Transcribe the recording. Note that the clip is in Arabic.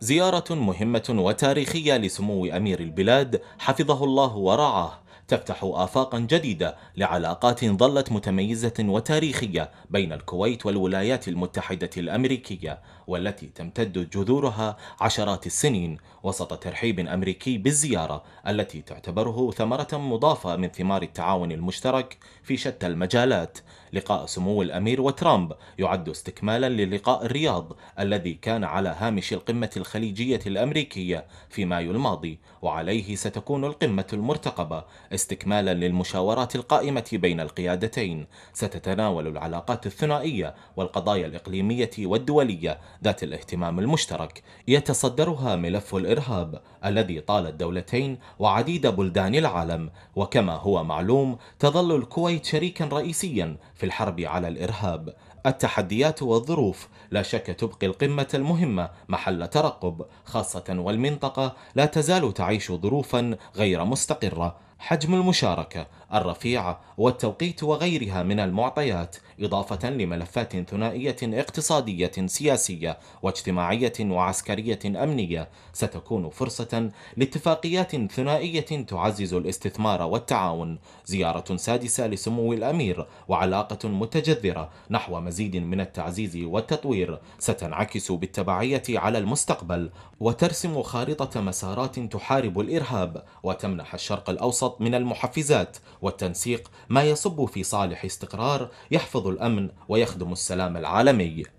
زيارة مهمة وتاريخية لسمو أمير البلاد حفظه الله ورعاه تفتح آفاقا جديدة لعلاقات ظلت متميزة وتاريخية بين الكويت والولايات المتحدة الأمريكية والتي تمتد جذورها عشرات السنين وسط ترحيب أمريكي بالزيارة التي تعتبره ثمرة مضافة من ثمار التعاون المشترك في شتى المجالات لقاء سمو الأمير وترامب يعد استكمالا للقاء الرياض الذي كان على هامش القمة الخليجية الأمريكية في مايو الماضي وعليه ستكون القمة المرتقبة استكمالا للمشاورات القائمة بين القيادتين ستتناول العلاقات الثنائية والقضايا الإقليمية والدولية ذات الاهتمام المشترك يتصدرها ملف الإرهاب الذي طال الدولتين وعديد بلدان العالم وكما هو معلوم تظل الكويت شريكا رئيسيا في الحرب على الإرهاب التحديات والظروف لا شك تبقي القمة المهمة محل ترقب خاصة والمنطقة لا تزال تعيش ظروفا غير مستقرة حجم المشاركة الرفيعة والتوقيت وغيرها من المعطيات إضافة لملفات ثنائية اقتصادية سياسية واجتماعية وعسكرية أمنية ستكون فرصة لاتفاقيات ثنائية تعزز الاستثمار والتعاون زيارة سادسة لسمو الأمير وعلاقة متجذرة نحو مزيد من التعزيز والتطوير ستنعكس بالتبعية على المستقبل وترسم خارطة مسارات تحارب الإرهاب وتمنح الشرق الأوسط الوسط من المحفزات والتنسيق ما يصب في صالح استقرار يحفظ الأمن ويخدم السلام العالمي